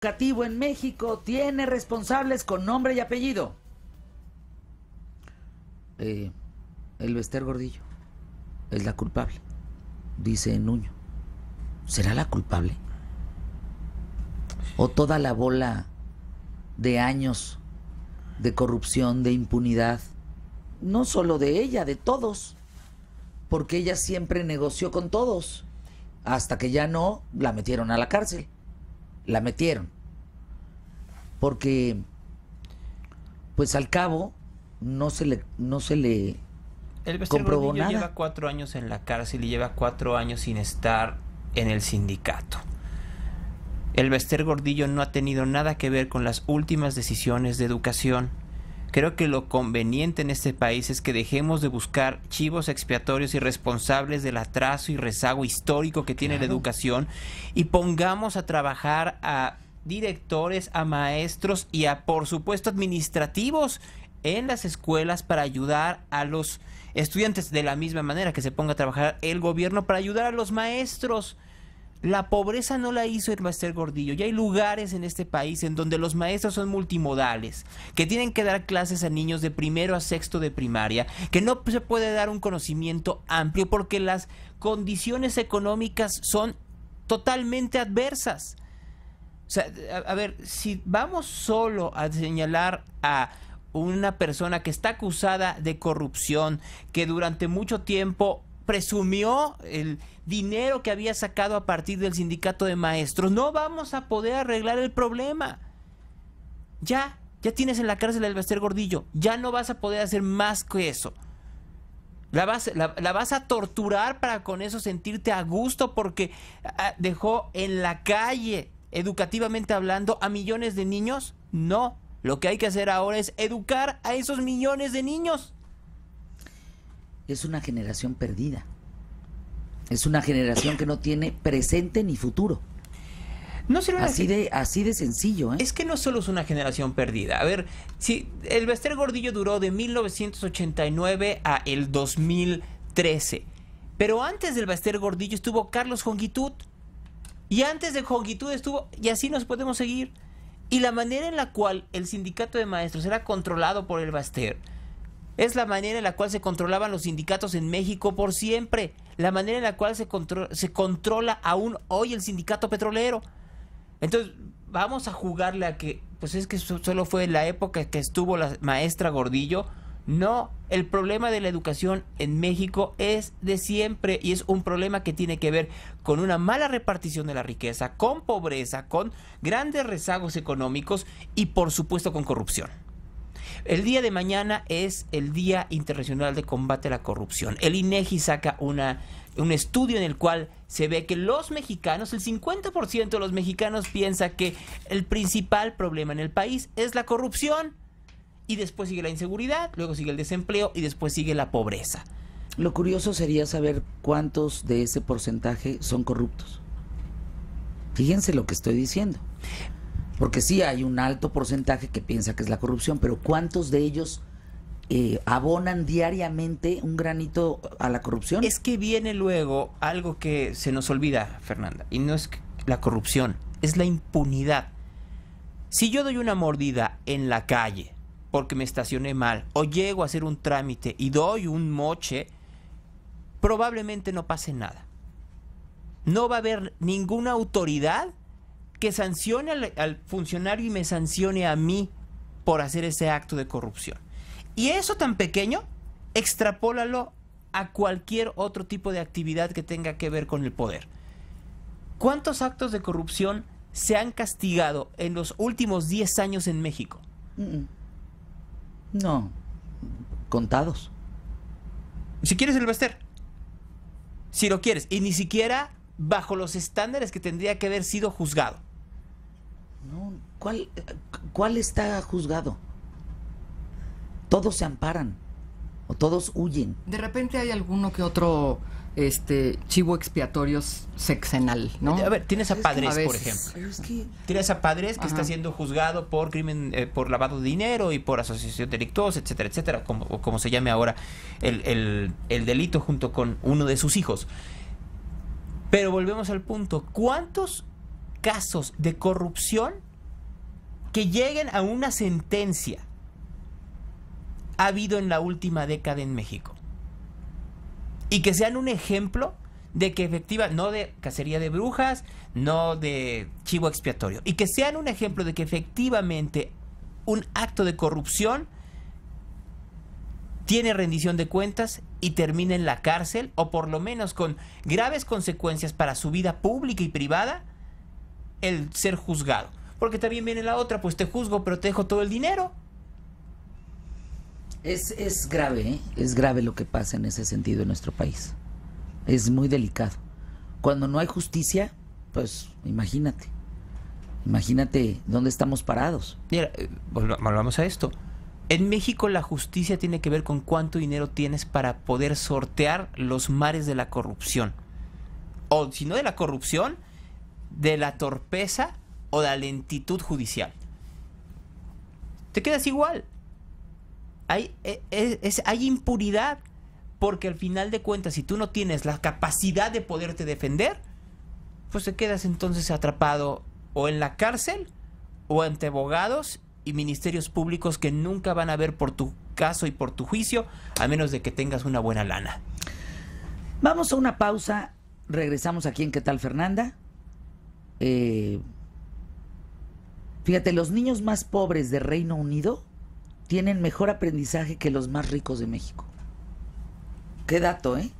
educativo en México tiene responsables con nombre y apellido? Eh, el Vester Gordillo es la culpable, dice Nuño. ¿Será la culpable? ¿O toda la bola de años de corrupción, de impunidad? No solo de ella, de todos. Porque ella siempre negoció con todos. Hasta que ya no la metieron a la cárcel la metieron. Porque, pues al cabo, no se le, no se le el comprobó Gordillo lleva cuatro años en la cárcel y lleva cuatro años sin estar en el sindicato. El Bester Gordillo no ha tenido nada que ver con las últimas decisiones de educación Creo que lo conveniente en este país es que dejemos de buscar chivos expiatorios y responsables del atraso y rezago histórico que tiene la educación y pongamos a trabajar a directores, a maestros y a, por supuesto, administrativos en las escuelas para ayudar a los estudiantes de la misma manera que se ponga a trabajar el gobierno para ayudar a los maestros la pobreza no la hizo el maestro Gordillo. Y hay lugares en este país en donde los maestros son multimodales, que tienen que dar clases a niños de primero a sexto de primaria, que no se puede dar un conocimiento amplio porque las condiciones económicas son totalmente adversas. O sea, a ver, si vamos solo a señalar a una persona que está acusada de corrupción, que durante mucho tiempo presumió el dinero que había sacado a partir del sindicato de maestros. No vamos a poder arreglar el problema. Ya, ya tienes en la cárcel el Bester Gordillo. Ya no vas a poder hacer más que eso. La la vas, a torturar para con eso sentirte a gusto porque ah, dejó en la calle, educativamente hablando, a millones de niños. No, lo que hay que hacer ahora es educar a esos millones de niños es una generación perdida. Es una generación que no tiene presente ni futuro. No será así de así de sencillo, ¿eh? Es que no solo es una generación perdida. A ver, si el baster Gordillo duró de 1989 a el 2013. Pero antes del baster Gordillo estuvo Carlos Jongitud. Y antes de Jongitud estuvo y así nos podemos seguir. Y la manera en la cual el sindicato de maestros era controlado por el Baster es la manera en la cual se controlaban los sindicatos en México por siempre. La manera en la cual se, se controla aún hoy el sindicato petrolero. Entonces, vamos a jugarle a que, pues es que solo fue la época que estuvo la maestra Gordillo. No, el problema de la educación en México es de siempre y es un problema que tiene que ver con una mala repartición de la riqueza, con pobreza, con grandes rezagos económicos y por supuesto con corrupción. El día de mañana es el Día Internacional de Combate a la Corrupción. El INEGI e saca una, un estudio en el cual se ve que los mexicanos, el 50% de los mexicanos piensa que el principal problema en el país es la corrupción. Y después sigue la inseguridad, luego sigue el desempleo y después sigue la pobreza. Lo curioso sería saber cuántos de ese porcentaje son corruptos. Fíjense lo que estoy diciendo. Porque sí hay un alto porcentaje que piensa que es la corrupción, pero ¿cuántos de ellos eh, abonan diariamente un granito a la corrupción? Es que viene luego algo que se nos olvida, Fernanda, y no es la corrupción, es la impunidad. Si yo doy una mordida en la calle porque me estacioné mal o llego a hacer un trámite y doy un moche, probablemente no pase nada. No va a haber ninguna autoridad que sancione al, funcionario y me sancione a mí por hacer ese acto de corrupción. Y eso tan pequeño, extrapólalo a cualquier otro tipo de actividad que tenga que ver con el poder. ¿Cuántos actos de corrupción se han castigado en los últimos 10 años en México? No, contados. Si quieres el si lo quieres, y ni siquiera bajo los estándares que tendría que haber sido juzgado. ¿Cuál, cuál está juzgado? Todos se amparan o todos huyen. De repente hay alguno que otro este chivo expiatorio sexenal, ¿no? A ver, tienes a padres, por ejemplo. Tienes a padres que está siendo juzgado por crimen, eh, por lavado de dinero y por asociación delictuosa, etcétera, etcétera, como, o como se llame ahora el delito junto con uno de sus hijos. Pero volvemos al punto, ¿cuántos casos de corrupción que lleguen a una sentencia ha habido en la última década en México. Y que sean un ejemplo de que efectiva, no de cacería de brujas, no de chivo expiatorio, y que sean un ejemplo de que efectivamente un acto de corrupción tiene rendición de cuentas y termina en la cárcel, o por lo menos con graves consecuencias para su vida pública y privada, el ser juzgado. Porque también viene la otra, pues te juzgo, pero te dejo todo el dinero. Es, grave, ¿eh? es grave lo que pasa en ese sentido en nuestro país. Es muy delicado. Cuando no hay justicia, pues imagínate. Imagínate dónde estamos parados. Mira, eh, volvamos a esto. En México la justicia tiene que ver con cuánto dinero tienes para poder sortear los mares de la corrupción. O si no de la corrupción, de la torpeza o la lentitud judicial. Te quedas igual. Hay, e, e, es, hay impuridad porque al final de cuentas, si tú no tienes la capacidad de poderte defender, pues te quedas entonces atrapado o en la cárcel o ante abogados y ministerios públicos que nunca van a ver por tu caso y por tu juicio, a menos de que tengas una buena lana. Vamos a una pausa, regresamos aquí en ¿Qué tal Fernanda? Eh, Fíjate, los niños más pobres de Reino Unido tienen mejor aprendizaje que los más ricos de México. Qué dato, ¿eh?